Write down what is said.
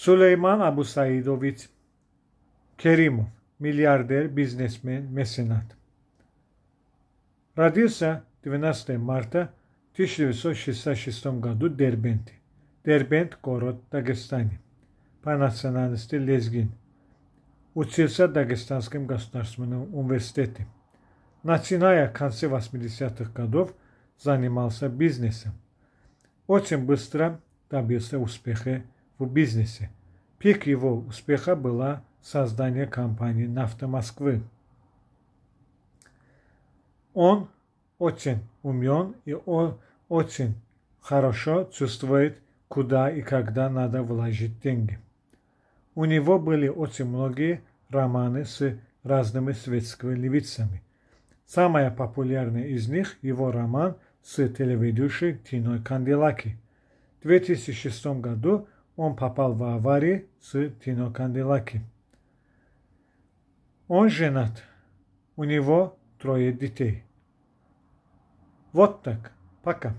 Süleyman Abusaidovic Kerimov, миллиардер, бизнесмен, меценат. Родился 12 марта 1966 году в Дербенте. Дербент – город Дагестане. По национальности лезгин. Учился в Дагестанском государственном университете. Начиная в конце 80-х годов, занимался бизнесом. Очень быстро добился успеха в бизнесе. Пик его успеха было создание компании «Нафта Москвы». Он очень умен и очень хорошо чувствует, куда и когда надо вложить деньги. У него были очень многие романы с разными светскими левицами. Самая популярная из них – его роман с телеведущей Тиной Канделаки. В 2006 году – он попал в аварию с Тино Канделаки. Он женат. У него трое детей. Вот так. Пока.